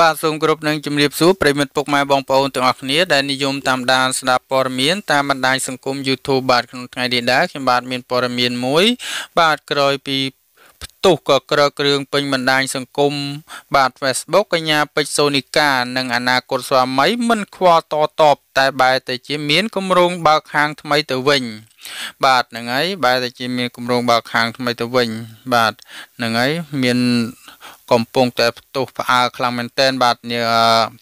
បាទសូមគោរពនឹងជំរាបសួរប្រិមិត្តពុកម៉ែបងប្អូនទាំងអស់គ្នាដែលនិយមតាមដានស្ដាប់ព័ត៌មានតាមបណ្ដាញសង្គម YouTube បាទក្នុងថ្ងៃនេះដែរខ្ញុំបាទមានព័ត៌មានមួយ បាទក្រោយពីផ្ទុះក៏ក្រគ្រឿងពេញបណ្ដាញសង្គមបាទ Facebook កញ្ញាពេជ្រសូនីកានិងអនាគតស្វាមីមិនខ្វល់តតបតែបែរទៅជាមានគម្រោងបើកហាងថ្មីទៅវិញបាទហ្នឹងហើយបែរតែជាមានគម្រោងបើកហាងថ្មីទៅវិញ បាទហ្នឹងហើយមានកំពុងតែផ្ទុះផ្អើលខ្លាំងមែនទែនបាទ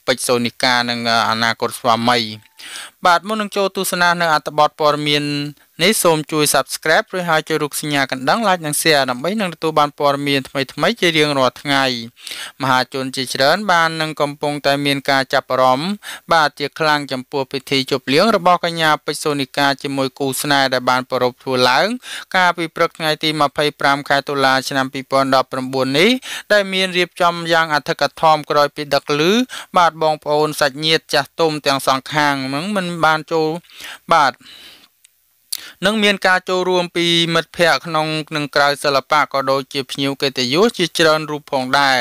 ពេជ្រសូនីកានិងអនាគតស្វាមីបាទមុននឹងចូលទស្សនានៅអត្ថបទព័ត៌មាននេះសូមជួយ Subscribe ឬហើយជួយរូបសញ្ញាកណ្ដឹង Like និង Share ដើម្បីនឹងទទួលបានព័ត៌មានថ្មីៗជារៀងរាល់ថ្ងៃ មហាជនជាច្រើន បាននឹងកំពុងតែមានការចាប់អារម្មណ៍បាទជាខ្លាំងចំពោះពិធីជប់លៀងរបស់កញ្ញាពេជ្រសូនីកាជាមួយគូស្នេហ៍ដែលបានប្រារព្ធធ្វើឡើង កាលពីព្រឹកថ្ងៃទី25ខែតុលាឆ្នាំ2019នេះដែលមានរៀបចំយ៉ាងអធិកថមក្រោយពីដឹកឮបាទបងប្អូនសាច់ញាតិចាស់ទុំទាំងសងខាងហ្នឹងมันបានចូលបាទនឹងមានការចូលរួមពី មិត្តភ័ក្តិក្នុងនិងក្រៅសិល្បៈក៏ដូចជាភ្ញៀវកិត្តិយសជាច្រើនរូបផងដែរ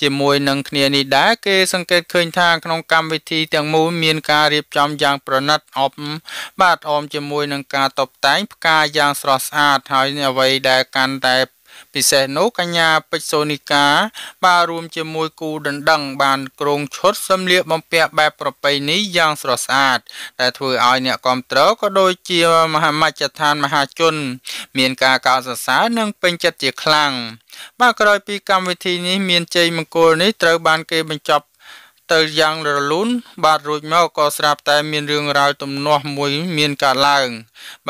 ជាមួយនឹងគ្នានេះដែរគេសង្កេតឃើញថាក្នុងកម្មវិធី ទាំងមូលមានការរៀបចំយ៉ាង ប្រណិតអបបាទអមជាមួយនឹងការតុបតែងផ្កាយ៉ាងស្រស់ស្អាតហើយអ្វីដែលកាន់តែពិសេសនោះកញ្ញាពេជ្រសូនីកាបានរួមជាមួយគូដណ្ដឹង បានក្រងឈុតសម្លៀកបំពាក់បែបប្រពៃណីយ៉ាងស្រស់ស្អាតដែលធ្វើឲ្យអ្នកគ្រប់គ្រងក៏ដូចជា មហាមជ្ឈដ្ឋានមហាជនមានការកោតសរសើរនិងពេញចិត្តជាខ្លាំងបាទក្រោយពីកម្មវិធីនេះមានជ័យមង្គលនេះត្រូវ បាន គេបញ្ចប់ ទៅយ៉ាងរលូនបាទរួចមកក៏ស្រាប់តែ មាន រឿងរ៉ាវទំនាស់មួយមានកើតឡើង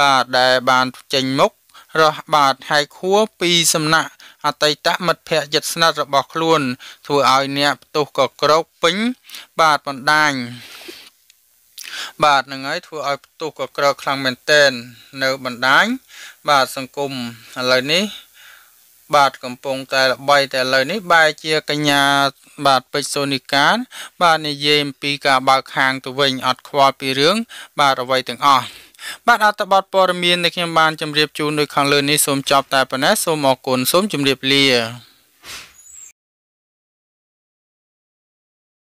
បាទដែលបានចេញមុខរោះបាទហើយខួរពីសំណាក់អតីតមិត្តភក្តិជិតស្និទ្ធរបស់ខ្លួន ធ្វើឲ្យអ្នកផ្ទុះក៏ក្រោកពេញបាទបណ្ដាញបាទហ្នឹងហើយធ្វើឲ្យផ្ទុះក៏ក្រខ្លាំងមែនតែននៅបណ្ដាញបាទសង្គមឥឡូវនេះ បាទកំពុងតែល្បីតែឥឡូវនេះបែរជាកញ្ញាបាទពេជ្រសូនីកាបាទនិយាយអំពីការបើកខាងទៅវិញអត់ខ្វល់ពីរឿងបាទអ្វីទាំងអស់បាទអត្ថបទព័ត៌មានដែលខ្ញុំបានជម្រាបជូននៅខាងលើនេះសូមចប់តែប៉ុណ្ណេះសូមអរគុណសូមជម្រាបលា